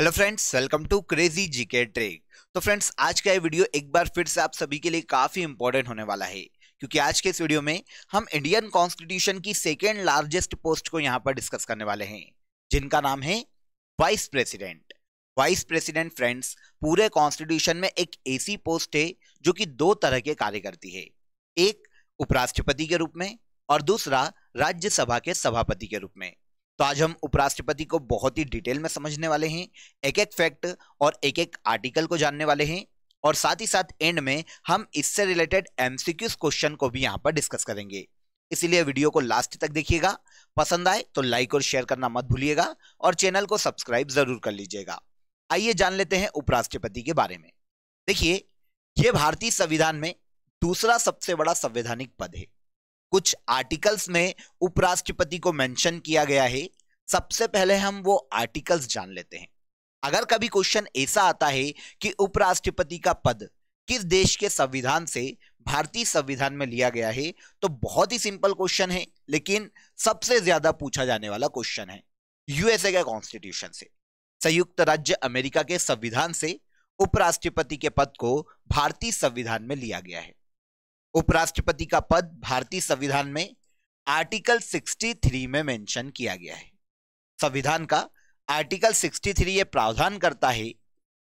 Hello friends welcome to crazy GK trek तो friends आज का ये वीडियो एक बार फिर से आप सभी के लिए काफ़ी इंपॉर्टेंट होने वाला है क्योंकि आज के इस वीडियो में हम इंडियन कॉन्स्टिट्यूशन की सेकेंड लार्जेस्ट पोस्ट को यहां पर डिस्कस करने वाले हैं जिनका नाम है vice president vice president friends पूरे कॉन्स्टिट्यूशन में एक ऐसी पोस्ट है जो कि दो तरह के कार्य करती है एक उपराष्ट्रपति के रूप में और दूसरा राज्यसभा के सभापति के रूप में तो आज हम उपराष्ट्रपति को बहुत ही डिटेल में समझने वाले हैं एक एक फैक्ट और एक एक आर्टिकल को जानने वाले हैं और साथ ही साथ एंड में हम इससे रिलेटेड एमसीक्यूज क्वेश्चन को भी यहाँ पर डिस्कस करेंगे इसलिए वीडियो को लास्ट तक देखिएगा पसंद आए तो लाइक और शेयर करना मत भूलिएगा और चैनल को सब्सक्राइब जरूर कर लीजिएगा आइए जान लेते हैं उपराष्ट्रपति के बारे में देखिए ये भारतीय संविधान में दूसरा सबसे बड़ा संवैधानिक पद है कुछ आर्टिकल्स में उपराष्ट्रपति को मेंशन किया गया है सबसे पहले हम वो आर्टिकल्स जान लेते हैं अगर कभी क्वेश्चन ऐसा आता है कि उपराष्ट्रपति का पद किस देश के संविधान से भारतीय संविधान में लिया गया है तो बहुत ही सिंपल क्वेश्चन है लेकिन सबसे ज्यादा पूछा जाने वाला क्वेश्चन है यूएसए के कॉन्स्टिट्यूशन से संयुक्त राज्य अमेरिका के संविधान से उपराष्ट्रपति के पद को भारतीय संविधान में लिया गया है उपराष्ट्रपति का पद भारतीय संविधान में आर्टिकल 63 में मेंशन किया गया है संविधान का आर्टिकल 63 ये प्रावधान करता है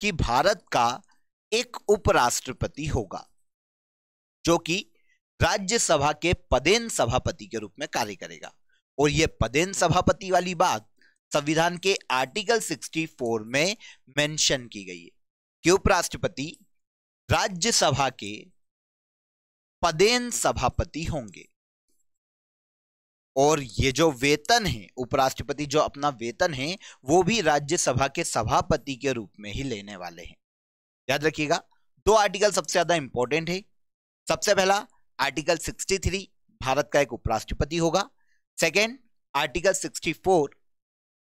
कि भारत का एक उपराष्ट्रपति होगा जो कि राज्यसभा के पदेन सभापति के रूप में कार्य करेगा और ये पदेन सभापति वाली बात संविधान के आर्टिकल 64 में मेंशन की गई है कि उपराष्ट्रपति राज्यसभा के पदेन सभापति होंगे और ये जो वेतन है उपराष्ट्रपति जो अपना वेतन है वो भी राज्यसभा के सभापति के रूप में ही लेने वाले हैं याद रखिएगा दो आर्टिकल सबसे ज्यादा इंपॉर्टेंट है सबसे पहला आर्टिकल 63 भारत का एक उपराष्ट्रपति होगा सेकेंड आर्टिकल 64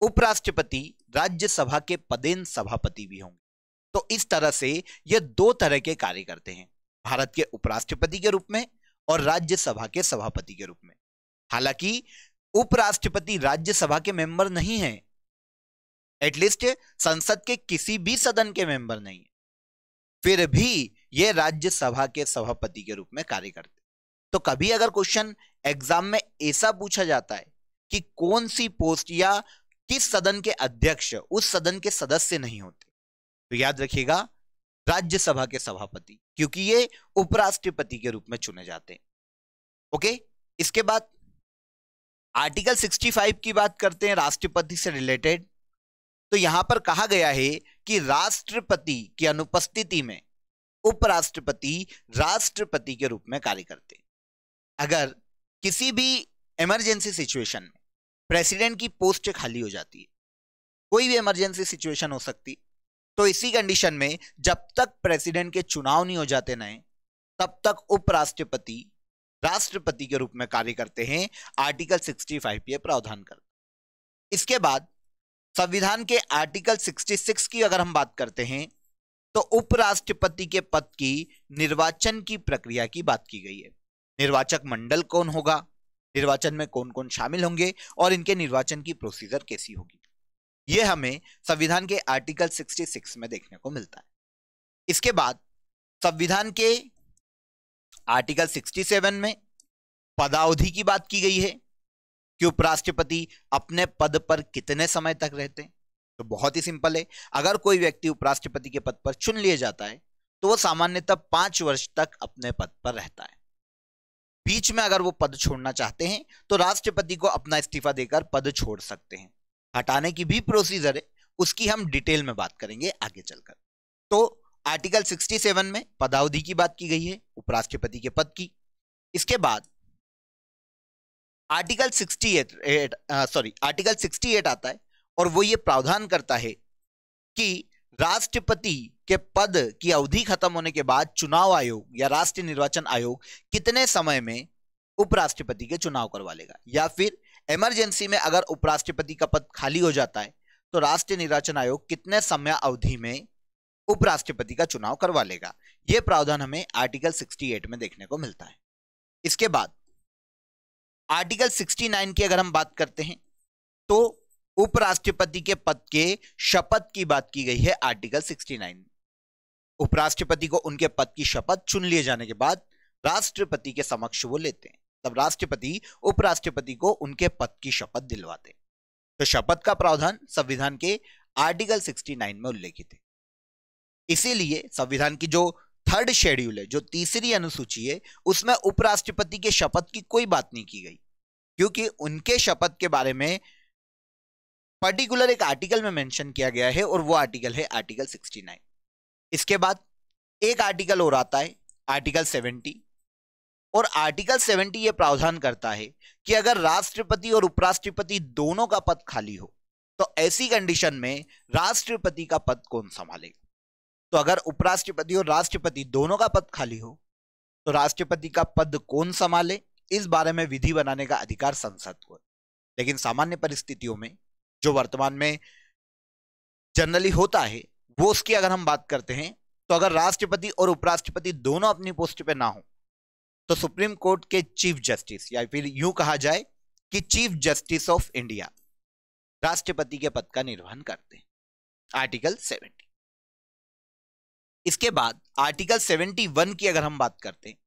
उपराष्ट्रपति राज्यसभा के पदेन सभापति भी होंगे तो इस तरह से ये दो तरह के कार्य करते हैं भारत के उपराष्ट्रपति के रूप में और राज्यसभा के सभापति के रूप में हालांकि उपराष्ट्रपति राज्यसभा के मेंबर नहीं है एटलीस्ट संसद के किसी भी सदन के मेंबर नहीं है फिर भी ये राज्यसभा के सभापति के रूप में कार्य करते तो कभी अगर क्वेश्चन एग्जाम में ऐसा पूछा जाता है कि कौन सी पोस्ट या किस सदन के अध्यक्ष उस सदन के सदस्य नहीं होते तो याद रखिएगा राज्यसभा के सभापति क्योंकि ये उपराष्ट्रपति के रूप में चुने जाते हैं ओके इसके बाद आर्टिकल 65 की बात करते हैं राष्ट्रपति से रिलेटेड तो यहां पर कहा गया है कि राष्ट्रपति की अनुपस्थिति में उपराष्ट्रपति राष्ट्रपति के रूप में कार्य करते अगर किसी भी इमरजेंसी सिचुएशन में प्रेसिडेंट की पोस्ट खाली हो जाती है कोई भी इमरजेंसी सिचुएशन हो सकती है तो इसी कंडीशन में जब तक प्रेसिडेंट के चुनाव नहीं हो जाते नए तब तक उपराष्ट्रपति राष्ट्रपति के रूप में कार्य करते हैं आर्टिकल 65 पे प्रावधान कर इसके बाद संविधान के आर्टिकल 66 की अगर हम बात करते हैं तो उपराष्ट्रपति के पद की निर्वाचन की प्रक्रिया की बात की गई है निर्वाचक मंडल कौन होगा निर्वाचन में कौन कौन शामिल होंगे और इनके निर्वाचन की प्रोसीजर कैसी होगी ये हमें संविधान के आर्टिकल 66 में देखने को मिलता है इसके बाद संविधान के आर्टिकल 67 में पदावधि की बात की गई है कि उपराष्ट्रपति अपने पद पर कितने समय तक रहते हैं तो बहुत ही सिंपल है अगर कोई व्यक्ति उपराष्ट्रपति के पद पर चुन लिया जाता है तो वह सामान्यतः पांच वर्ष तक अपने पद पर रहता है बीच में अगर वो पद छोड़ना चाहते हैं तो राष्ट्रपति को अपना इस्तीफा देकर पद छोड़ सकते हैं हटाने की भी प्रोसीजर है उसकी हम डिटेल में बात करेंगे आगे चलकर तो आर्टिकल 67 में पदावधि की बात की गई है उपराष्ट्रपति के पद की इसके बाद आर्टिकल 68 सॉरी आर्टिकल 68 आता है और वो ये प्रावधान करता है कि राष्ट्रपति के पद की अवधि खत्म होने के बाद चुनाव आयोग या राष्ट्रीय निर्वाचन आयोग कितने समय में उपराष्ट्रपति के चुनाव करवा लेगा या फिर इमरजेंसी में अगर उपराष्ट्रपति का पद खाली हो जाता है तो राष्ट्रीय निर्वाचन आयोग कितने समय अवधि में उपराष्ट्रपति का चुनाव करवा लेगा यह प्रावधान हमें आर्टिकल 68 में देखने को मिलता है इसके बाद आर्टिकल 69 की अगर हम बात करते हैं तो उपराष्ट्रपति के पद के शपथ की बात की गई है आर्टिकल 69 उपराष्ट्रपति को उनके पद की शपथ चुन लिए जाने के बाद राष्ट्रपति के समक्ष वो लेते हैं तब राष्ट्रपति उपराष्ट्रपति को उनके पद की शपथ दिलवाते तो शपथ का प्रावधान संविधान के आर्टिकल 69 में उल्लेखित है इसीलिए संविधान की जो थर्ड शेड्यूल है जो तीसरी अनुसूची है उसमें उपराष्ट्रपति के शपथ की कोई बात नहीं की गई क्योंकि उनके शपथ के बारे में पर्टिकुलर एक आर्टिकल में मेंशन किया गया है और वो आर्टिकल है आर्टिकल 69 इसके बाद एक आर्टिकल और आता है आर्टिकल और आर्टिकल 70 ये प्रावधान करता है कि अगर राष्ट्रपति और उपराष्ट्रपति दोनों का पद खाली हो तो ऐसी कंडीशन में राष्ट्रपति का पद कौन संभालेगा तो अगर उपराष्ट्रपति और राष्ट्रपति दोनों का पद खाली हो तो राष्ट्रपति का पद कौन संभाले इस बारे में विधि बनाने का अधिकार संसद को है लेकिन सामान्य परिस्थितियों में जो वर्तमान में जनरली होता है वो उसकी अगर हम बात करते हैं तो अगर राष्ट्रपति और उपराष्ट्रपति दोनों अपनी पोस्ट पे ना हो तो सुप्रीम कोर्ट के चीफ जस्टिस या फिर यूं कहा जाए कि चीफ जस्टिस ऑफ इंडिया राष्ट्रपति के पद का निर्वहन करते हैं आर्टिकल 70 इसके बाद आर्टिकल 71 की अगर हम बात करते हैं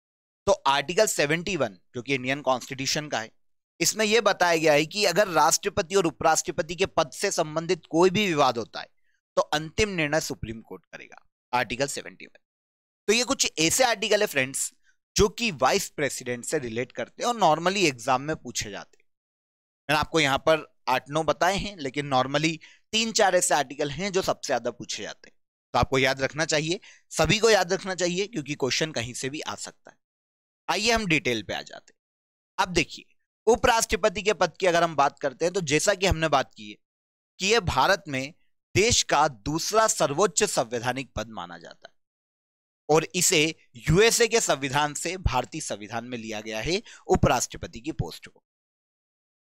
तो आर्टिकल 71 जो कि इंडियन कॉन्स्टिट्यूशन का है इसमें यह बताया गया है कि अगर राष्ट्रपति और उपराष्ट्रपति के पद से संबंधित कोई भी विवाद होता है तो अंतिम निर्णय सुप्रीम कोर्ट करेगा आर्टिकल सेवेंटी तो ये कुछ ऐसे आर्टिकल है फ्रेंड्स जो कि वाइस प्रेसिडेंट से रिलेट करते हैं और नॉर्मली एग्जाम में पूछे जाते हैं मैंने आपको यहाँ पर आठ नौ बताए हैं लेकिन नॉर्मली तीन चार ऐसे आर्टिकल हैं जो सबसे ज्यादा पूछे जाते हैं तो आपको याद रखना चाहिए सभी को याद रखना चाहिए क्योंकि क्वेश्चन कहीं से भी आ सकता है आइए हम डिटेल पे आ जाते हैं अब देखिए उपराष्ट्रपति के पद की अगर हम बात करते हैं तो जैसा कि हमने बात की है कि यह भारत में देश का दूसरा सर्वोच्च संवैधानिक पद माना जाता है और इसे यूएसए के संविधान से भारतीय संविधान में लिया गया है उपराष्ट्रपति की पोस्ट को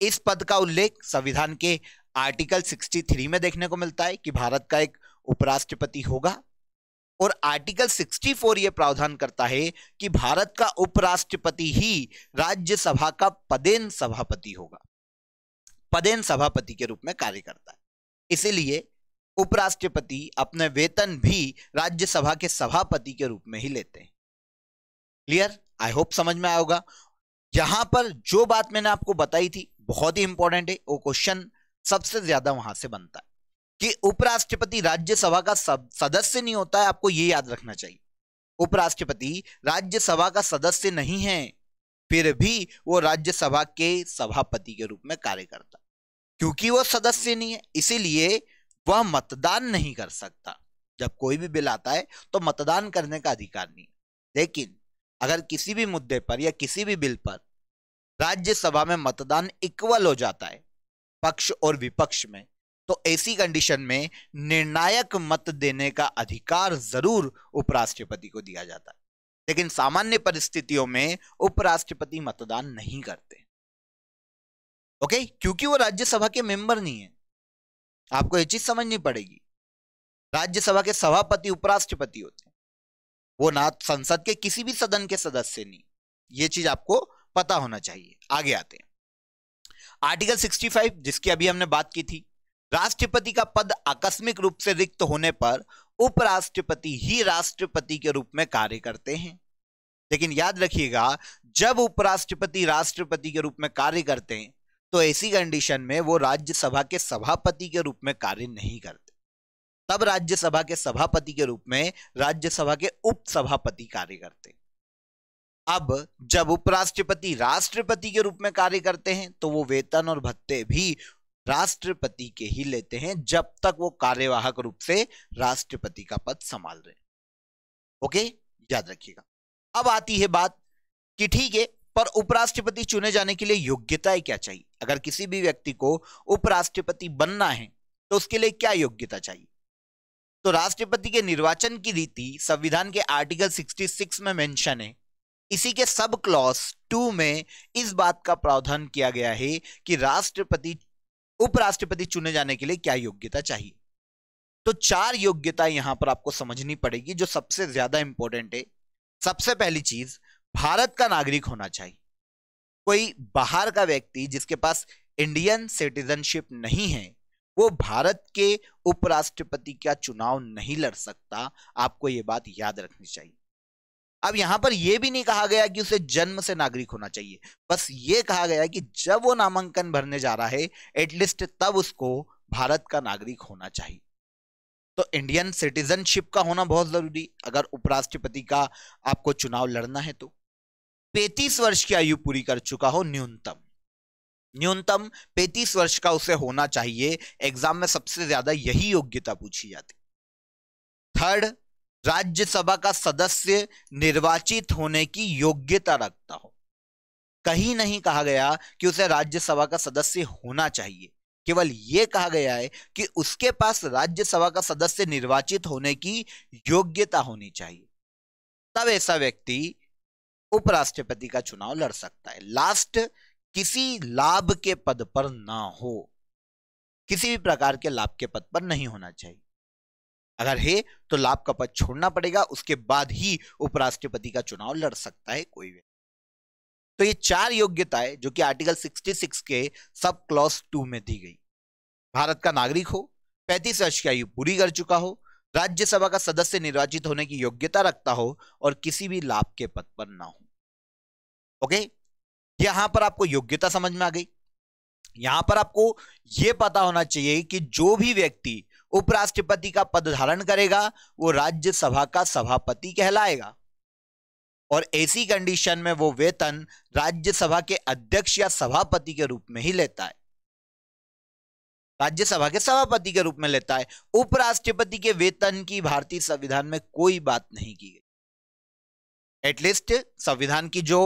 इस पद का उल्लेख संविधान के आर्टिकल 63 में देखने को मिलता है कि भारत का एक उपराष्ट्रपति होगा और आर्टिकल 64 यह प्रावधान करता है कि भारत का उपराष्ट्रपति ही राज्यसभा का पदेन सभापति होगा पदेन सभापति के रूप में कार्य करता है इसीलिए उपराष्ट्रपति अपने वेतन भी राज्यसभा के सभापति के रूप में ही लेते हैं क्लियर आई होप समझ में आया होगा यहां पर जो बात मैंने आपको बताई थी बहुत ही इंपॉर्टेंट है वो क्वेश्चन सबसे ज्यादा वहां से बनता है कि उपराष्ट्रपति राज्यसभा का सदस्य नहीं होता है आपको ये याद रखना चाहिए उपराष्ट्रपति राज्यसभा का सदस्य नहीं है फिर भी वो राज्यसभा के सभापति के रूप में कार्य करता क्योंकि वो सदस्य नहीं है इसीलिए वह मतदान नहीं कर सकता जब कोई भी बिल आता है तो मतदान करने का अधिकार नहीं लेकिन अगर किसी भी मुद्दे पर या किसी भी बिल पर राज्यसभा में मतदान इक्वल हो जाता है पक्ष और विपक्ष में तो ऐसी कंडीशन में निर्णायक मत देने का अधिकार जरूर उपराष्ट्रपति को दिया जाता है लेकिन सामान्य परिस्थितियों में उपराष्ट्रपति मतदान नहीं करते ओके क्योंकि वो राज्यसभा के मेंबर नहीं है आपको ये चीज समझनी पड़ेगी राज्यसभा के सभापति उपराष्ट्रपति होते हैं वो ना संसद के किसी भी सदन के सदस्य नहीं ये चीज आपको पता होना चाहिए आगे आते हैं आर्टिकल 65 जिसकी अभी हमने बात की थी राष्ट्रपति का पद आकस्मिक रूप से रिक्त होने पर उपराष्ट्रपति ही राष्ट्रपति के रूप में कार्य करते हैं लेकिन याद रखिएगा जब उपराष्ट्रपति राष्ट्रपति के रूप में कार्य करते हैं तो ऐसी कंडीशन में वो राज्यसभा के सभापति के रूप में कार्य नहीं करते तब राज्यसभा के सभापति के रूप में राज्यसभा के उपसभापति कार्य करते अब जब उपराष्ट्रपति राष्ट्रपति के रूप में कार्य करते हैं तो वो वेतन और भत्ते भी राष्ट्रपति के ही लेते हैं जब तक वो कार्यवाहक रूप से राष्ट्रपति का पद संभाल रहे ओके याद रखिएगा अब आती है बात कि ठीक है पर उपराष्ट्रपति चुने जाने के लिए योग्यता क्या चाहिए अगर किसी भी व्यक्ति को उपराष्ट्रपति बनना है तो उसके लिए क्या योग्यता चाहिए तो राष्ट्रपति के निर्वाचन की रीति संविधान के आर्टिकल 66 में मेंशन है इसी के सब क्लॉज टू में इस बात का प्रावधान किया गया है कि राष्ट्रपति उपराष्ट्रपति चुने जाने के लिए क्या योग्यता चाहिए तो चार योग्यता यहां पर आपको समझनी पड़ेगी जो सबसे ज्यादा इंपॉर्टेंट है सबसे पहली चीज भारत का नागरिक होना चाहिए कोई बाहर का व्यक्ति जिसके पास इंडियन सिटीजनशिप नहीं है वो भारत के उपराष्ट्रपति का चुनाव नहीं लड़ सकता आपको ये बात याद रखनी चाहिए अब यहां पर यह भी नहीं कहा गया कि उसे जन्म से नागरिक होना चाहिए बस ये कहा गया कि जब वो नामांकन भरने जा रहा है एटलीस्ट तब उसको भारत का नागरिक होना चाहिए तो इंडियन सिटीजनशिप का होना बहुत जरूरी अगर उपराष्ट्रपति का आपको चुनाव लड़ना है तो पैतीस वर्ष की आयु पूरी कर चुका हो न्यूनतम न्यूनतम पैतीस वर्ष का उसे होना चाहिए एग्जाम में सबसे ज्यादा यही योग्यता पूछी जाती थर्ड राज्यसभा का सदस्य निर्वाचित होने की योग्यता रखता हो कहीं नहीं कहा गया कि उसे राज्यसभा का सदस्य होना चाहिए केवल यह कहा गया है कि उसके पास राज्यसभा का सदस्य निर्वाचित होने की योग्यता होनी चाहिए तब ऐसा व्यक्ति उपराष्ट्रपति का चुनाव लड़ सकता है लास्ट किसी लाभ के पद पर ना हो किसी भी प्रकार के लाभ के पद पर नहीं होना चाहिए अगर है तो लाभ का पद छोड़ना पड़ेगा उसके बाद ही उपराष्ट्रपति का चुनाव लड़ सकता है कोई व्यक्ति तो ये चार योग्यताएं जो कि आर्टिकल 66 के सब क्लॉस टू में दी गई भारत का नागरिक हो पैंतीस वर्ष की आयु पूरी कर चुका हो राज्यसभा का सदस्य निर्वाचित होने की योग्यता रखता हो और किसी भी लाभ के पद पर ना हो ओके यहां पर आपको योग्यता समझ में आ गई यहां पर आपको यह पता होना चाहिए कि जो भी व्यक्ति उपराष्ट्रपति का पद धारण करेगा वो राज्यसभा का सभापति कहलाएगा और ऐसी कंडीशन में वो वेतन राज्यसभा के अध्यक्ष या सभापति के रूप में ही लेता है राज्यसभा के सभापति के रूप में लेता है उपराष्ट्रपति के वेतन की भारतीय संविधान में कोई बात नहीं की गई एटलीस्ट संविधान की जो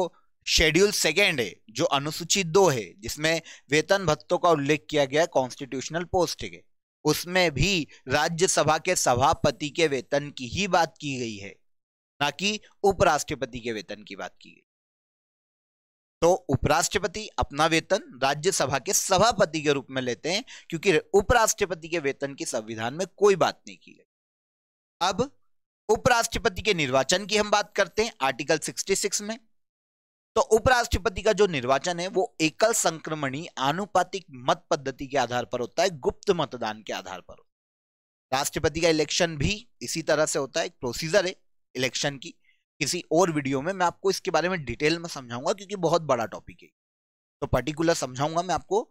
शेड्यूल सेकेंड है जो अनुसूची दो है जिसमें वेतन भत्तों का उल्लेख किया गया कॉन्स्टिट्यूशनल पोस्ट के उसमें भी राज्यसभा के सभापति के वेतन की ही बात की गई है ना कि उपराष्ट्रपति के वेतन की बात की गई तो उपराष्ट्रपति अपना वेतन राज्यसभा के सभापति के रूप में लेते हैं क्योंकि उपराष्ट्रपति के वेतन की संविधान में कोई बात नहीं की गई अब उपराष्ट्रपति के निर्वाचन की हम बात करते हैं आर्टिकल 66 में तो उपराष्ट्रपति का जो निर्वाचन है वो एकल संक्रमणी आनुपातिक मत पद्धति के आधार पर होता है गुप्त मतदान के आधार पर राष्ट्रपति का इलेक्शन भी इसी तरह से होता है एक प्रोसीजर है इलेक्शन की किसी और वीडियो में मैं आपको इसके बारे में डिटेल में समझाऊंगा क्योंकि बहुत बड़ा टॉपिक है तो पर्टिकुलर समझाऊंगा मैं आपको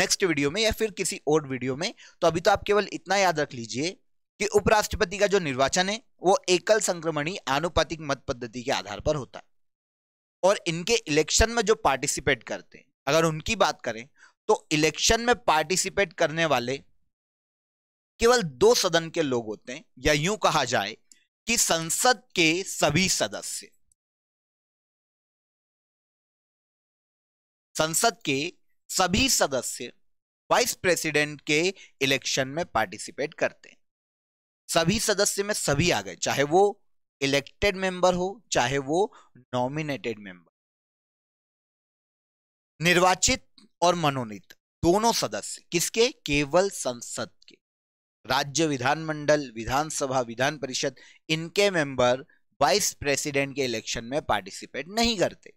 नेक्स्ट वीडियो में या फिर किसी और वीडियो में तो अभी तो आप केवल इतना याद रख लीजिए कि उपराष्ट्रपति का जो निर्वाचन है वो एकल संक्रमणी आनुपातिक मत पद्धति के आधार पर होता है और इनके इलेक्शन में जो पार्टिसिपेट करते हैं अगर उनकी बात करें तो इलेक्शन में पार्टिसिपेट करने वाले केवल दो सदन के लोग होते हैं या यूं कहा जाए कि संसद के सभी सदस्य संसद के सभी सदस्य वाइस प्रेसिडेंट के इलेक्शन में पार्टिसिपेट करते हैं सभी सदस्य में सभी आ गए चाहे वो इलेक्टेड मेंबर हो चाहे वो नॉमिनेटेड मेंबर निर्वाचित और मनोनीत दोनों सदस्य किसके केवल संसद के राज्य विधानमंडल विधानसभा विधान परिषद इनके मेंबर वाइस प्रेसिडेंट के इलेक्शन में पार्टिसिपेट नहीं करते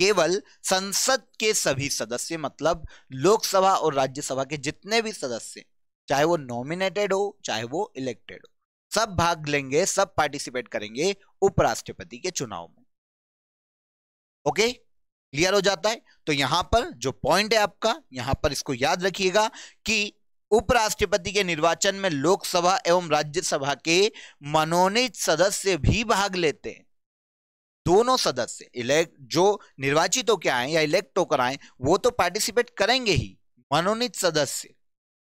केवल संसद के सभी सदस्य मतलब लोकसभा और राज्यसभा के जितने भी सदस्य चाहे वो नॉमिनेटेड हो चाहे वो इलेक्टेड हो सब भाग लेंगे सब पार्टिसिपेट करेंगे उपराष्ट्रपति के चुनाव में ओके क्लियर हो जाता है तो यहां पर जो पॉइंट है आपका यहां पर इसको याद रखिएगा कि उपराष्ट्रपति के निर्वाचन में लोकसभा एवं राज्यसभा के मनोनीत सदस्य भी भाग लेते हैं दोनों सदस्य इलेक्ट जो निर्वाचित होकर आए या इलेक्ट होकर आए वो तो पार्टिसिपेट करेंगे ही मनोनीत सदस्य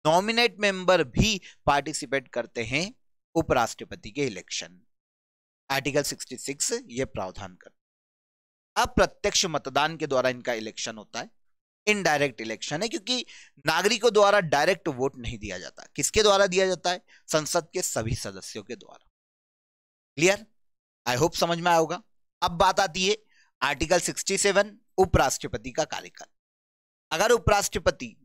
नॉमिनेट मेंबर भी पार्टिसिपेट करते हैं उपराष्ट्रपति के इलेक्शन आर्टिकल 66 ये प्रावधान कर अब प्रत्यक्ष मतदान के द्वारा इनका इलेक्शन होता है इनडायरेक्ट इलेक्शन है क्योंकि नागरिकों द्वारा डायरेक्ट वोट नहीं दिया जाता किसके द्वारा दिया जाता है संसद के सभी सदस्यों के द्वारा क्लियर आई होप समझ में आया अब बात आती है आर्टिकल 67 उपराष्ट्रपति का कार्यकाल अगर उपराष्ट्रपति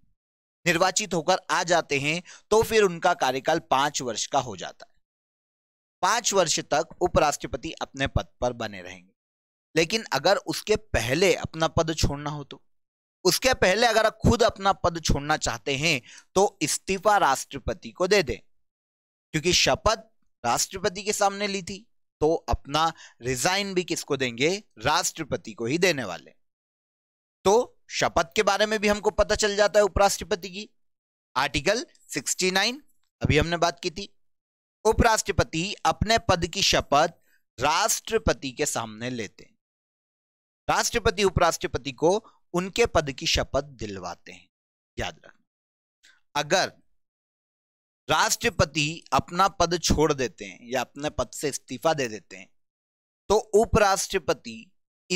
निर्वाचित होकर आ जाते हैं तो फिर उनका कार्यकाल पांच वर्ष का हो जाता है पांच वर्ष तक उपराष्ट्रपति अपने पद पर बने रहेंगे लेकिन अगर उसके पहले अपना पद छोड़ना हो तो उसके पहले अगर आप खुद अपना पद छोड़ना चाहते हैं तो इस्तीफा राष्ट्रपति को दे दें क्योंकि शपथ राष्ट्रपति के सामने ली थी तो अपना रिजाइन भी किसको देंगे राष्ट्रपति को ही देने वाले तो शपथ के बारे में भी हमको पता चल जाता है उपराष्ट्रपति की आर्टिकल 69 अभी हमने बात की थी उपराष्ट्रपति अपने पद की शपथ राष्ट्रपति के सामने लेते हैं राष्ट्रपति उपराष्ट्रपति को उनके पद की शपथ दिलवाते हैं याद रखना अगर राष्ट्रपति अपना पद छोड़ देते हैं या अपने पद से इस्तीफा दे देते हैं तो उपराष्ट्रपति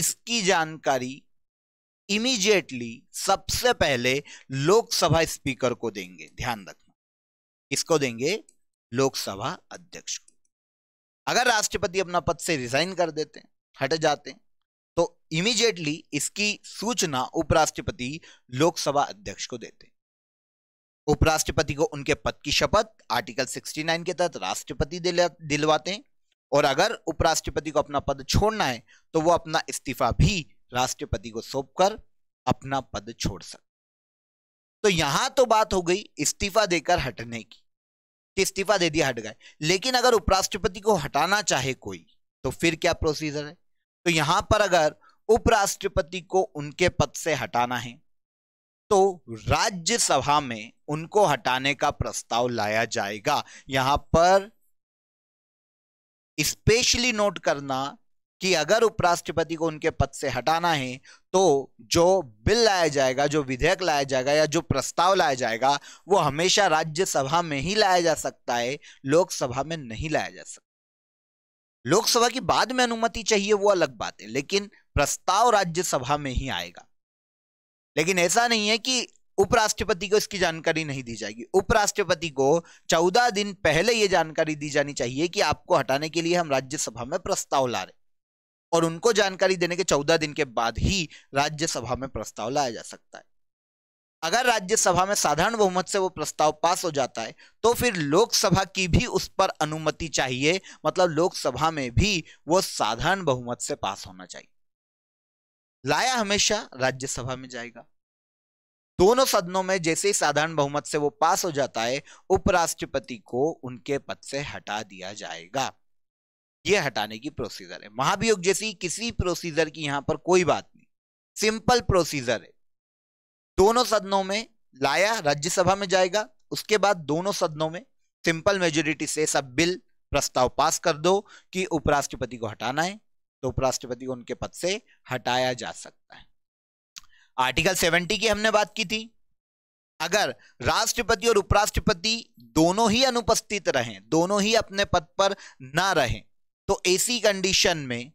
इसकी जानकारी इमीजिएटली सबसे पहले लोकसभा स्पीकर को देंगे ध्यान रखना किसको देंगे लोकसभा अध्यक्ष को अगर राष्ट्रपति अपना पद से रिजाइन कर देते हैं हट जाते हैं तो इमीजिएटली इसकी सूचना उपराष्ट्रपति लोकसभा अध्यक्ष को देते उपराष्ट्रपति को उनके पद की शपथ आर्टिकल 69 के तहत राष्ट्रपति दिलवाते हैं और अगर उपराष्ट्रपति को अपना पद छोड़ना है तो वो अपना इस्तीफा भी राष्ट्रपति को सौंपकर अपना पद छोड़ सकते तो यहां तो बात हो गई इस्तीफा देकर हटने की कि इस्तीफा दे दिया हट गए लेकिन अगर उपराष्ट्रपति को हटाना चाहे कोई तो फिर क्या प्रोसीजर है तो यहां पर अगर उपराष्ट्रपति को उनके पद से हटाना है तो राज्यसभा में उनको हटाने का प्रस्ताव लाया जाएगा यहां पर स्पेशली नोट करना कि अगर उपराष्ट्रपति को उनके पद से हटाना है तो जो बिल लाया जाएगा जो विधेयक लाया जाएगा या जो प्रस्ताव लाया जाएगा वो हमेशा राज्यसभा में ही लाया जा सकता है लोकसभा में नहीं लाया जा सकता लोकसभा की बाद में अनुमति चाहिए वो अलग बात है लेकिन प्रस्ताव राज्यसभा में ही आएगा लेकिन ऐसा नहीं है कि उपराष्ट्रपति को इसकी जानकारी नहीं दी जाएगी उपराष्ट्रपति को चौदह दिन पहले ये जानकारी दी जानी चाहिए कि आपको हटाने के लिए हम राज्यसभा में प्रस्ताव ला रहे और उनको जानकारी देने के चौदह दिन के बाद ही राज्यसभा में प्रस्ताव लाया जा सकता है अगर राज्यसभा में साधारण बहुमत से वो प्रस्ताव पास हो जाता है तो फिर लोकसभा की भी उस पर अनुमति चाहिए मतलब लोकसभा में भी वो साधारण बहुमत से पास होना चाहिए लाया हमेशा राज्यसभा में जाएगा दोनों सदनों में जैसे ही साधारण बहुमत से वो पास हो जाता है उपराष्ट्रपति को उनके पद से हटा दिया जाएगा ये हटाने की प्रोसीजर है महाभियोग जैसी किसी प्रोसीजर की यहां पर कोई बात नहीं सिंपल प्रोसीजर है दोनों सदनों में लाया राज्यसभा में जाएगा उसके बाद दोनों सदनों में सिंपल मेजोरिटी से सब बिल प्रस्ताव पास कर दो कि उपराष्ट्रपति को हटाना है तो उपराष्ट्रपति को उनके पद से हटाया जा सकता है आर्टिकल 70 की हमने बात की थी अगर राष्ट्रपति और उपराष्ट्रपति दोनों ही अनुपस्थित रहें दोनों ही अपने पद पर ना रहें तो ऐसी कंडीशन में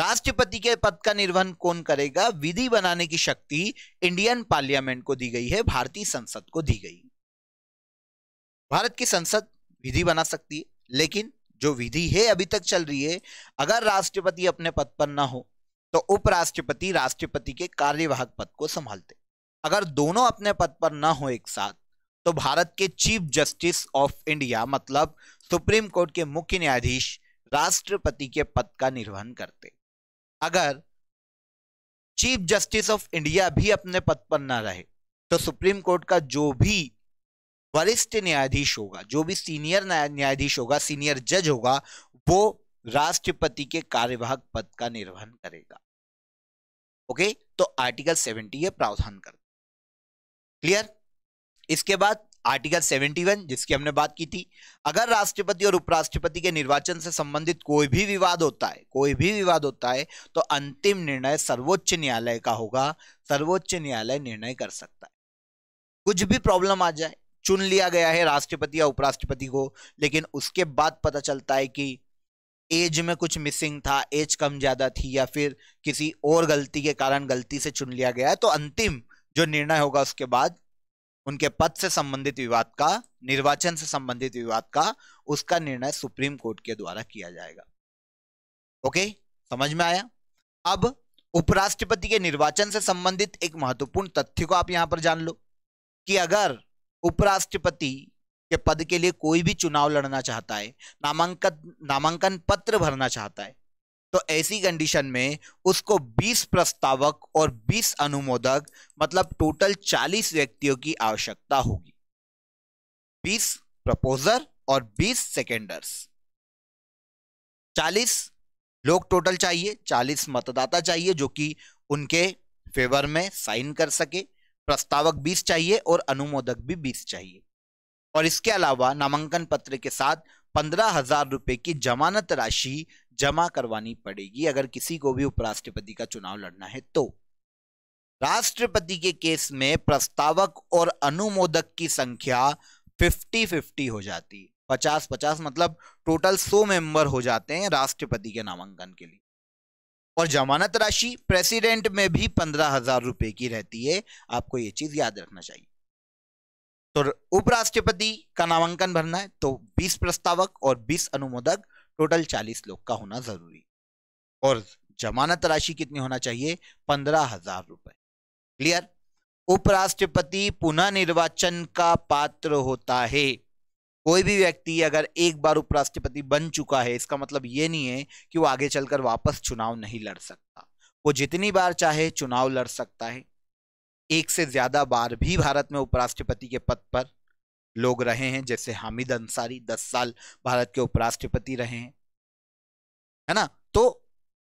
राष्ट्रपति के पद का निर्वहन कौन करेगा विधि बनाने की शक्ति इंडियन पार्लियामेंट को दी गई है भारतीय संसद को दी गई भारत की संसद विधि बना सकती है लेकिन जो विधि है अभी तक चल रही है अगर राष्ट्रपति अपने पद पर ना हो तो उपराष्ट्रपति राष्ट्रपति के कार्यवाहक पद को संभालते अगर दोनों अपने पद पर ना हो एक साथ तो भारत के चीफ जस्टिस ऑफ इंडिया मतलब सुप्रीम कोर्ट के मुख्य न्यायाधीश राष्ट्रपति के पद का निर्वहन करते अगर चीफ जस्टिस ऑफ इंडिया भी अपने पद पर ना रहे तो सुप्रीम कोर्ट का जो भी वरिष्ठ न्यायाधीश होगा जो भी सीनियर न्यायाधीश होगा सीनियर जज होगा वो राष्ट्रपति के कार्यवाहक पद का निर्वहन करेगा ओके तो आर्टिकल सेवेंटी ये प्रावधान कर क्लियर इसके बाद आर्टिकल 71 जिसकी हमने बात की थी अगर राष्ट्रपति और उपराष्ट्रपति के निर्वाचन से संबंधित कोई भी विवाद होता है कोई भी विवाद होता है तो अंतिम निर्णय सर्वोच्च न्यायालय का होगा सर्वोच्च न्यायालय निर्णय कर सकता है कुछ भी प्रॉब्लम आ जाए चुन लिया गया है राष्ट्रपति या उपराष्ट्रपति को लेकिन उसके बाद पता चलता है कि एज में कुछ मिसिंग था एज कम ज्यादा थी या फिर किसी और गलती के कारण गलती से चुन लिया गया है तो अंतिम जो निर्णय होगा उसके बाद उनके पद से संबंधित विवाद का निर्वाचन से संबंधित विवाद का उसका निर्णय सुप्रीम कोर्ट के द्वारा किया जाएगा ओके समझ में आया अब उपराष्ट्रपति के निर्वाचन से संबंधित एक महत्वपूर्ण तथ्य को आप यहां पर जान लो कि अगर उपराष्ट्रपति के पद के लिए कोई भी चुनाव लड़ना चाहता है नामांकन नामांकन पत्र भरना चाहता है तो ऐसी कंडीशन में उसको 20 प्रस्तावक और 20 अनुमोदक मतलब टोटल 40 व्यक्तियों की आवश्यकता होगी 20 प्रपोजर और 20 सेकेंडर्स 40 लोग टोटल चाहिए 40 मतदाता चाहिए जो कि उनके फेवर में साइन कर सके प्रस्तावक 20 चाहिए और अनुमोदक भी 20 चाहिए और इसके अलावा नामांकन पत्र के साथ पंद्रह हजार रुपये की जमानत राशि जमा करवानी पड़ेगी अगर किसी को भी उपराष्ट्रपति का चुनाव लड़ना है तो राष्ट्रपति के केस में प्रस्तावक और अनुमोदक की संख्या 50-50 हो जाती पचास पचास मतलब टोटल 100 मेंबर हो जाते हैं राष्ट्रपति के नामांकन के लिए और जमानत राशि प्रेसिडेंट में भी पंद्रह हजार रुपए की रहती है आपको यह चीज याद रखना चाहिए तो उपराष्ट्रपति का नामांकन भरना है तो 20 प्रस्तावक और 20 अनुमोदक टोटल चालीस लोग का होना जरूरी और जमानत राशि कितनी होना चाहिए पंद्रह हजार रुपए क्लियर उपराष्ट्रपति पुनः निर्वाचन का पात्र होता है कोई भी व्यक्ति अगर एक बार उपराष्ट्रपति बन चुका है इसका मतलब ये नहीं है कि वो आगे चलकर वापस चुनाव नहीं लड़ सकता वो जितनी बार चाहे चुनाव लड़ सकता है एक से ज्यादा बार भी भारत में उपराष्ट्रपति के पद पर लोग रहे हैं जैसे हामिद अंसारी दस साल भारत के उपराष्ट्रपति रहे हैं है ना तो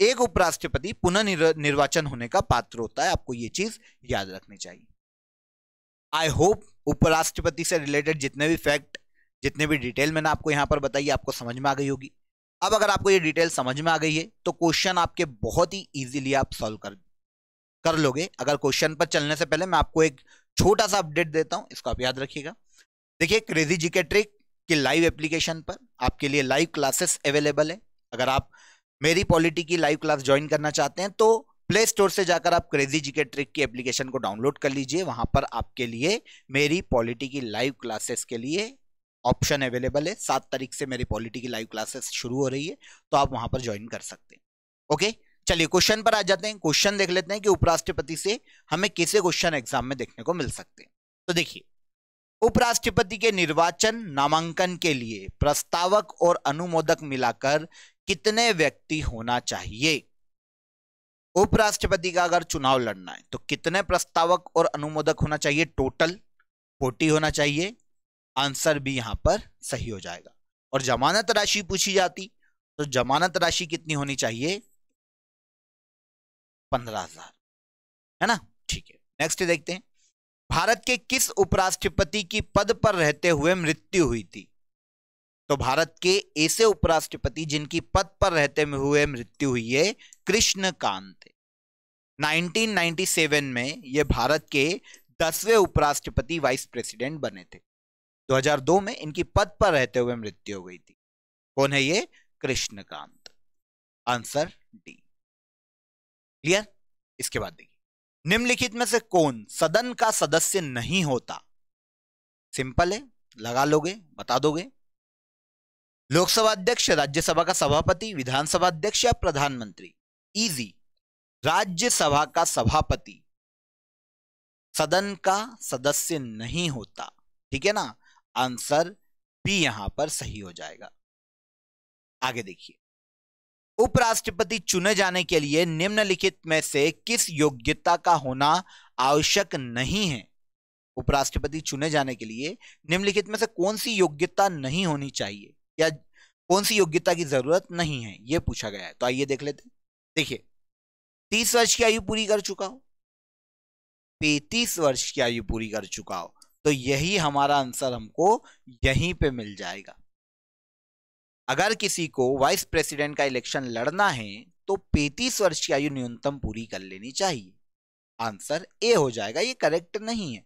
एक उपराष्ट्रपति पुनः निर्वाचन होने का पात्र होता है आपको ये चीज याद रखनी चाहिए आई होप उपराष्ट्रपति से रिलेटेड जितने भी फैक्ट जितने भी डिटेल मैंने आपको यहां पर बताई आपको समझ में आ गई होगी अब अगर आपको ये डिटेल समझ में आ गई है तो क्वेश्चन आपके बहुत ही इजीली आप सॉल्व कर कर लोगे अगर क्वेश्चन पर चलने से पहले मैं आपको एक छोटा सा अपडेट देता हूं इसको आप याद रखिएगा देखिए क्रेजी जीके ट्रिक की लाइव एप्लीकेशन पर आपके लिए लाइव क्लासेस अवेलेबल है अगर आप मेरी पॉलिटी की लाइव क्लास ज्वाइन करना चाहते हैं तो प्ले स्टोर से जाकर आप क्रेजी जीके ट्रिक की एप्लीकेशन को डाउनलोड कर लीजिए वहां पर आपके लिए मेरी पॉलिटी की लाइव क्लासेस के लिए ऑप्शन अवेलेबल है सात तारीख से मेरी पॉलिटी की लाइव क्लासेस शुरू हो रही है तो आप वहां पर ज्वाइन कर सकते हैं ओके चलिए क्वेश्चन पर आ जाते हैं क्वेश्चन देख लेते हैं कि उपराष्ट्रपति से हमें कैसे क्वेश्चन एग्जाम में देखने को मिल सकते हैं तो देखिए उपराष्ट्रपति के निर्वाचन नामांकन के लिए प्रस्तावक और अनुमोदक मिलाकर कितने व्यक्ति होना चाहिए उपराष्ट्रपति का अगर चुनाव लड़ना है तो कितने प्रस्तावक और अनुमोदक होना चाहिए टोटल फोर्टी होना चाहिए आंसर भी यहां पर सही हो जाएगा और जमानत राशि पूछी जाती तो जमानत राशि कितनी होनी चाहिए पंद्रह हजार है ना ठीक है नेक्स्ट देखते हैं भारत के किस उपराष्ट्रपति की पद पर रहते हुए मृत्यु हुई थी तो भारत के ऐसे उपराष्ट्रपति जिनकी पद पर रहते हुए मृत्यु हुई है कृष्णकांत 1997 में ये भारत के दसवें उपराष्ट्रपति वाइस प्रेसिडेंट बने थे 2002 में इनकी पद पर रहते हुए मृत्यु हो गई थी कौन है ये कृष्णकांत आंसर डी क्लियर इसके बाद देखिए निम्नलिखित में से कौन सदन का सदस्य नहीं होता सिंपल है लगा लोगे बता दोगे लोकसभा अध्यक्ष राज्यसभा का सभापति विधानसभा अध्यक्ष या प्रधानमंत्री इजी राज्यसभा का सभापति सदन का सदस्य नहीं होता ठीक है ना आंसर भी यहां पर सही हो जाएगा आगे देखिए उपराष्ट्रपति चुने जाने के लिए निम्नलिखित में से किस योग्यता का होना आवश्यक नहीं है उपराष्ट्रपति चुने जाने के लिए निम्नलिखित में से कौन सी योग्यता नहीं होनी चाहिए या कौन सी योग्यता की जरूरत नहीं है ये पूछा गया है तो आइए देख लेते देखिए तीस वर्ष की आयु पूरी कर चुका हो पैतीस वर्ष की आयु पूरी कर चुका हो तो यही हमारा आंसर हमको यहीं पे मिल जाएगा अगर किसी को वाइस प्रेसिडेंट का इलेक्शन लड़ना है तो पैंतीस वर्ष की आयु न्यूनतम पूरी कर लेनी चाहिए आंसर ए हो जाएगा ये करेक्ट नहीं है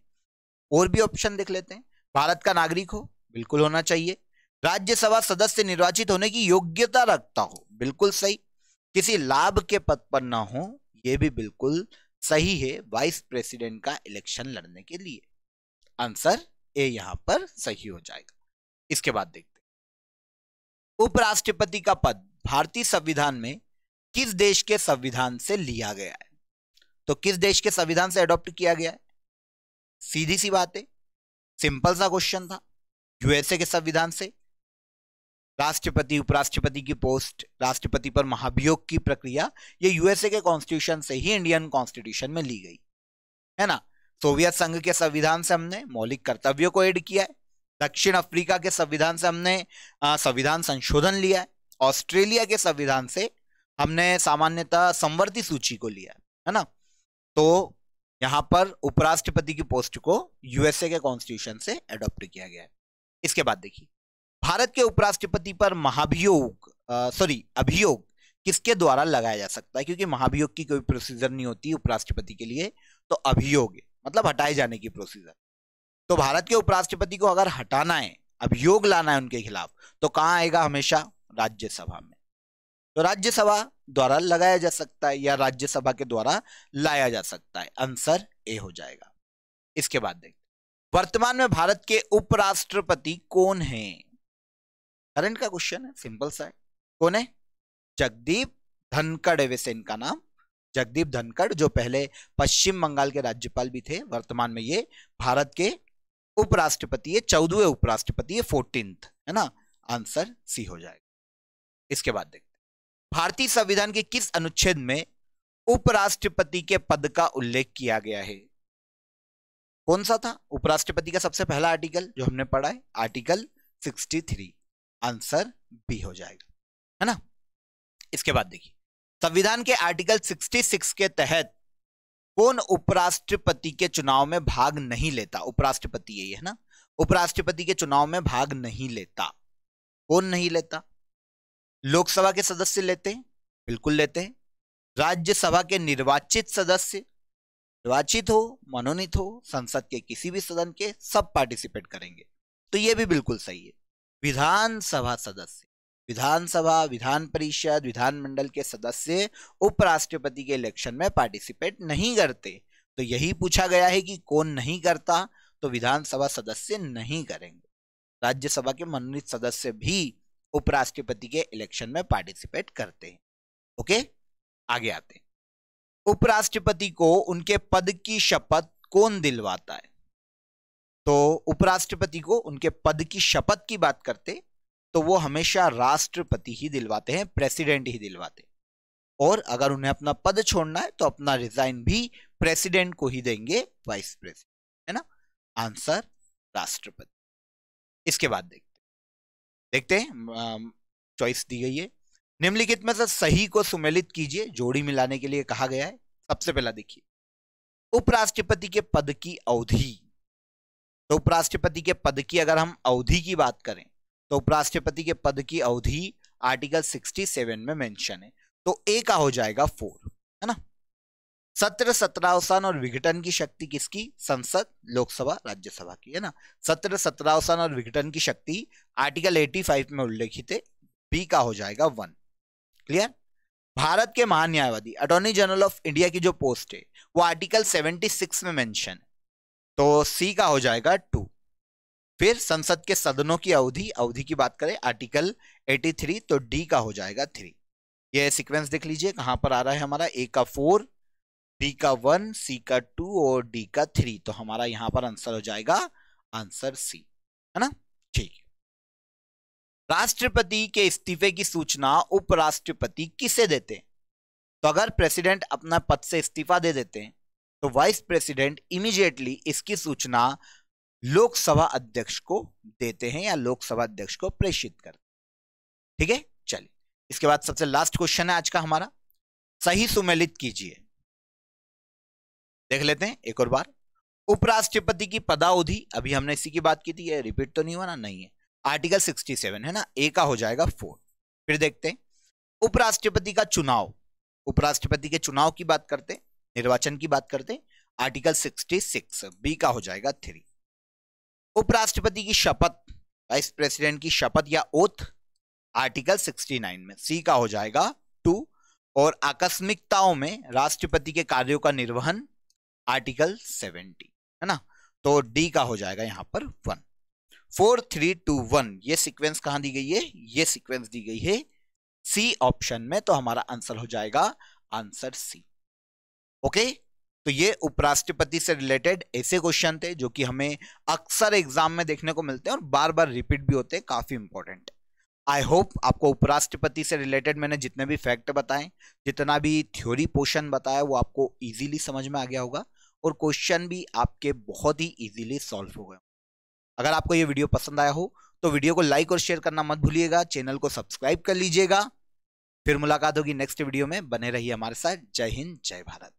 और भी ऑप्शन देख लेते हैं भारत का नागरिक हो बिल्कुल होना चाहिए राज्यसभा सदस्य निर्वाचित होने की योग्यता रखता हो बिल्कुल सही किसी लाभ के पद पर ना हो यह भी बिल्कुल सही है वाइस प्रेसिडेंट का इलेक्शन लड़ने के लिए आंसर ए यहां पर सही हो जाएगा इसके बाद देख उपराष्ट्रपति का पद भारतीय संविधान में किस देश के संविधान से लिया गया है तो किस देश के संविधान से अडॉप्ट किया गया है सीधी सी बात है सिंपल सा क्वेश्चन था यूएसए के संविधान से राष्ट्रपति उपराष्ट्रपति की पोस्ट राष्ट्रपति पर महाभियोग की प्रक्रिया ये यूएसए के कॉन्स्टिट्यूशन से ही इंडियन कॉन्स्टिट्यूशन में ली गई है ना सोवियत संघ के संविधान से हमने मौलिक कर्तव्यों को ऐड किया है दक्षिण अफ्रीका के संविधान से हमने संविधान संशोधन लिया है ऑस्ट्रेलिया के संविधान से हमने सामान्यतः संवर्ती सूची को लिया है ना तो यहाँ पर उपराष्ट्रपति की पोस्ट को यूएसए के कॉन्स्टिट्यूशन से अडोप्ट किया गया है इसके बाद देखिए भारत के उपराष्ट्रपति पर महाभियोग सॉरी अभियोग किसके द्वारा लगाया जा सकता है क्योंकि महाभियोग की कोई प्रोसीजर नहीं होती उपराष्ट्रपति के लिए तो अभियोग मतलब हटाए जाने की प्रोसीजर तो भारत के उपराष्ट्रपति को अगर हटाना है अभियोग लाना है उनके खिलाफ तो कहाँ आएगा हमेशा राज्यसभा में तो राज्यसभा द्वारा लगाया जा सकता है या राज्यसभा के द्वारा लाया जा सकता है आंसर ए हो जाएगा इसके बाद देखते वर्तमान में भारत के उपराष्ट्रपति कौन है करंट का क्वेश्चन है सिंपल सा है कौन है जगदीप धनखड़ है वैसे इनका नाम जगदीप धनखड़ जो पहले पश्चिम बंगाल के राज्यपाल भी थे वर्तमान में ये भारत के उपराष्ट्रपति है चौदहवें उपराष्ट्रपति है फोर्टीन है ना आंसर सी हो जाएगा इसके बाद देखते भारतीय संविधान के किस अनुच्छेद में उपराष्ट्रपति के पद का उल्लेख किया गया है कौन सा था उपराष्ट्रपति का सबसे पहला आर्टिकल जो हमने पढ़ा है आर्टिकल 63 आंसर बी हो जाएगा है ना इसके बाद देखिए संविधान के आर्टिकल 66 के तहत कौन उपराष्ट्रपति के चुनाव में भाग नहीं लेता उपराष्ट्रपति यही है ना उपराष्ट्रपति के चुनाव में भाग नहीं लेता कौन नहीं लेता लोकसभा के सदस्य लेते हैं बिल्कुल लेते हैं राज्यसभा के निर्वाचित सदस्य निर्वाचित हो मनोनीत हो संसद के किसी भी सदन के सब पार्टिसिपेट करेंगे तो ये भी बिल्कुल सही है विधानसभा सदस्य विधानसभा विधान परिषद विधानमंडल के सदस्य उपराष्ट्रपति के इलेक्शन में पार्टिसिपेट नहीं करते तो यही पूछा गया है कि कौन नहीं करता तो विधानसभा सदस्य नहीं करेंगे राज्यसभा के मनोनीत सदस्य भी उपराष्ट्रपति के इलेक्शन में पार्टिसिपेट करते हैं ओके आगे आते हैं उपराष्ट्रपति को उनके पद की शपथ कौन दिलवाता है तो उपराष्ट्रपति को उनके पद की शपथ की बात करते तो वो हमेशा राष्ट्रपति ही दिलवाते हैं प्रेसिडेंट ही दिलवाते हैं और अगर उन्हें अपना पद छोड़ना है तो अपना रिजाइन भी प्रेसिडेंट को ही देंगे वाइस प्रेसिडेंट है ना आंसर राष्ट्रपति इसके बाद देखते हैं देखते हैं चॉइस दी गई है निम्नलिखित में से सही को सुमेलित कीजिए जोड़ी मिलाने के लिए कहा गया है सबसे पहला देखिए उपराष्ट्रपति के पद की अवधि तो उपराष्ट्रपति के पद की अगर हम अवधि की बात करें तो उपराष्ट्रपति के पद की अवधि आर्टिकल 67 में मेंशन है तो ए का हो जाएगा फोर है ना सत्र सत्रावसान और विघटन की शक्ति किसकी संसद लोकसभा राज्यसभा की है ना सत्र सत्रावसान और विघटन की शक्ति आर्टिकल 85 में उल्लेखित है बी का हो जाएगा वन क्लियर भारत के महान न्यायवादी अटॉर्नी जनरल ऑफ इंडिया की जो पोस्ट है वो आर्टिकल सिक्स में मेंशन तो सी का हो जाएगा टू फिर संसद के सदनों की अवधि अवधि की बात करें आर्टिकल 83 तो डी का हो जाएगा थ्री ये सीक्वेंस देख लीजिए कहां पर आ रहा है हमारा ए का फोर बी का वन सी का टू और डी का थ्री तो हमारा यहां पर आंसर हो जाएगा आंसर सी है ना ठीक है राष्ट्रपति के इस्तीफे की सूचना उपराष्ट्रपति किसे देते हैं तो अगर प्रेसिडेंट अपना पद से इस्तीफा दे देते हैं तो वाइस प्रेसिडेंट इमीडिएटली इसकी सूचना लोकसभा अध्यक्ष को देते हैं या लोकसभा अध्यक्ष को प्रेषित करते ठीक है चलिए इसके बाद सबसे लास्ट क्वेश्चन है आज का हमारा सही सुमेलित कीजिए देख लेते हैं एक और बार उपराष्ट्रपति की पदावधि अभी हमने इसी की बात की थी रिपीट तो नहीं हुआ ना नहीं है आर्टिकल 67 है ना ए का हो जाएगा फोर फिर देखते हैं उपराष्ट्रपति का चुनाव उपराष्ट्रपति के चुनाव की बात करते निर्वाचन की बात करते आर्टिकल 66 बी का हो जाएगा थ्री उपराष्ट्रपति की शपथ वाइस प्रेसिडेंट की शपथ या ओथ आर्टिकल 69 में सी का हो जाएगा टू और आकस्मिकताओं में राष्ट्रपति के कार्यों का निर्वहन आर्टिकल 70 है ना तो डी का हो जाएगा यहां पर one four three two one ये सीक्वेंस कहाँ दी गई है ये सीक्वेंस दी गई है सी ऑप्शन में तो हमारा आंसर हो जाएगा आंसर सी ओके okay? तो ये उपराष्ट्रपति से रिलेटेड ऐसे क्वेश्चन थे जो कि हमें अक्सर एग्जाम में देखने को मिलते हैं और बार बार रिपीट भी होते हैं काफ़ी इंपॉर्टेंट आई होप आपको उपराष्ट्रपति से रिलेटेड मैंने जितने भी फैक्ट बताए जितना भी थ्योरी पोर्शन बताया वो आपको ईजिली समझ में आ गया होगा और क्वेश्चन भी आपके बहुत ही ईजिली सॉल्व हो गए अगर आपको ये वीडियो पसंद आया हो तो वीडियो को लाइक और शेयर करना मत भूलिएगा चैनल को सब्सक्राइब कर लीजिएगा फिर मुलाकात होगी नेक्स्ट वीडियो में बने रहिए हमारे साथ जय हिंद जय भारत